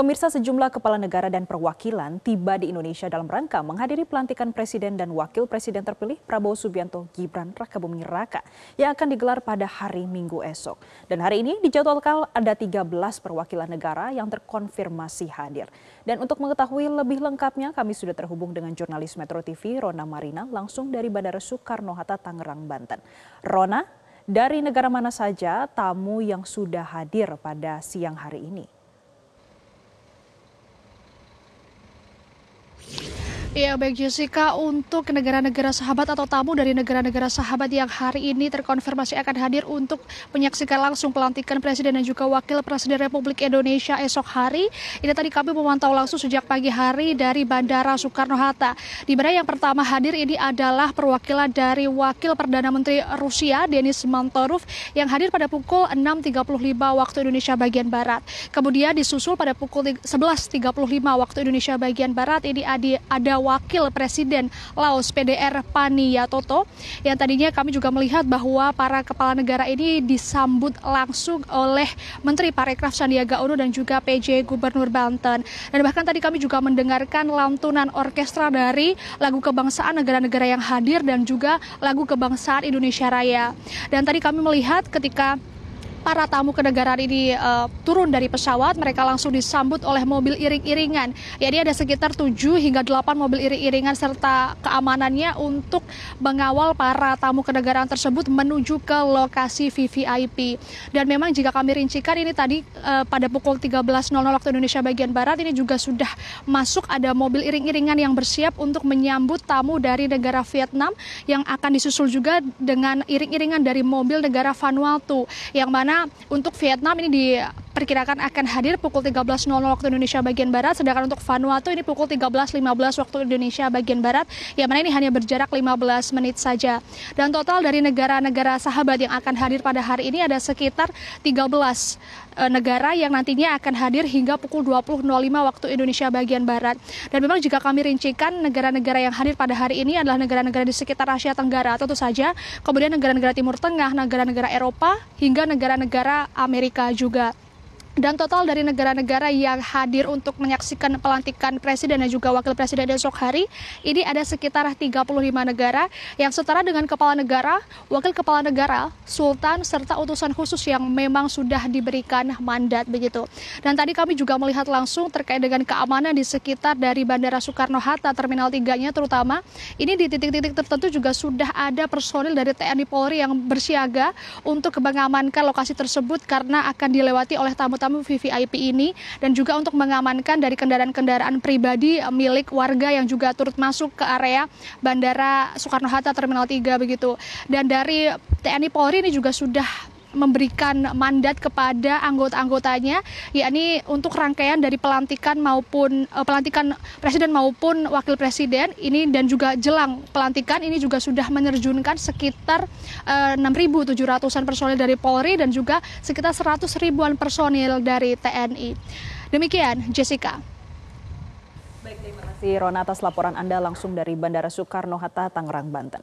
Pemirsa sejumlah kepala negara dan perwakilan tiba di Indonesia dalam rangka menghadiri pelantikan Presiden dan Wakil Presiden terpilih Prabowo Subianto Gibran Rakabuming Raka yang akan digelar pada hari Minggu esok. Dan hari ini dijadwalkan ada 13 perwakilan negara yang terkonfirmasi hadir. Dan untuk mengetahui lebih lengkapnya kami sudah terhubung dengan jurnalis Metro TV Rona Marina langsung dari Bandara Soekarno-Hatta Tangerang, Banten. Rona, dari negara mana saja tamu yang sudah hadir pada siang hari ini? Ya baik Jessica, untuk negara-negara sahabat atau tamu dari negara-negara sahabat yang hari ini terkonfirmasi akan hadir untuk menyaksikan langsung pelantikan Presiden dan juga Wakil Presiden Republik Indonesia esok hari. Ini tadi kami memantau langsung sejak pagi hari dari Bandara Soekarno-Hatta. Di mana yang pertama hadir ini adalah perwakilan dari Wakil Perdana Menteri Rusia Denis Mantorov yang hadir pada pukul 6.35 waktu Indonesia bagian Barat. Kemudian disusul pada pukul 11.35 waktu Indonesia bagian Barat ini ada Wakil Presiden Laos PDR Pania Toto yang tadinya kami juga melihat bahwa para kepala negara ini disambut langsung oleh Menteri Parekraf Sandiaga Uno dan juga PJ Gubernur Banten. Dan bahkan tadi kami juga mendengarkan lantunan orkestra dari lagu kebangsaan negara-negara yang hadir dan juga lagu kebangsaan Indonesia Raya. Dan tadi kami melihat ketika para tamu kenegaraan ini uh, turun dari pesawat, mereka langsung disambut oleh mobil iring-iringan. Jadi ya, ada sekitar 7 hingga 8 mobil iring-iringan serta keamanannya untuk mengawal para tamu kenegaraan tersebut menuju ke lokasi VVIP. Dan memang jika kami rincikan ini tadi uh, pada pukul 13.00 waktu Indonesia bagian barat ini juga sudah masuk ada mobil iring-iringan yang bersiap untuk menyambut tamu dari negara Vietnam yang akan disusul juga dengan iring-iringan dari mobil negara Vanuatu yang mana nah untuk Vietnam ini di diperkirakan akan hadir pukul 13.00 waktu Indonesia bagian Barat, sedangkan untuk Vanuatu ini pukul 13.15 waktu Indonesia bagian Barat, yang mana ini hanya berjarak 15 menit saja. Dan total dari negara-negara sahabat yang akan hadir pada hari ini ada sekitar 13 eh, negara yang nantinya akan hadir hingga pukul 20.05 waktu Indonesia bagian Barat. Dan memang jika kami rincikan negara-negara yang hadir pada hari ini adalah negara-negara di sekitar Asia Tenggara tentu saja, kemudian negara-negara Timur Tengah, negara-negara Eropa, hingga negara-negara Amerika juga. Dan total dari negara-negara yang hadir untuk menyaksikan pelantikan presiden dan juga wakil presiden esok hari, ini ada sekitar 35 negara yang setara dengan kepala negara, wakil kepala negara, sultan, serta utusan khusus yang memang sudah diberikan mandat begitu. Dan tadi kami juga melihat langsung terkait dengan keamanan di sekitar dari Bandara Soekarno-Hatta, Terminal 3-nya terutama. Ini di titik-titik tertentu juga sudah ada personil dari TNI Polri yang bersiaga untuk mengamankan lokasi tersebut karena akan dilewati oleh tamu-tamu tamu VVIP ini dan juga untuk mengamankan dari kendaraan-kendaraan pribadi eh, milik warga yang juga turut masuk ke area Bandara Soekarno-Hatta Terminal 3 begitu. Dan dari TNI Polri ini juga sudah memberikan mandat kepada anggota-anggotanya yakni untuk rangkaian dari pelantikan maupun eh, pelantikan presiden maupun wakil presiden ini dan juga jelang pelantikan ini juga sudah menerjunkan sekitar eh, uh, 6.700-an personil dari Polri dan juga sekitar 100 ribuan personil dari TNI. Demikian Jessica. Baik, terima kasih Rona atas laporan Anda langsung dari Bandara Soekarno-Hatta, Tangerang, Banten.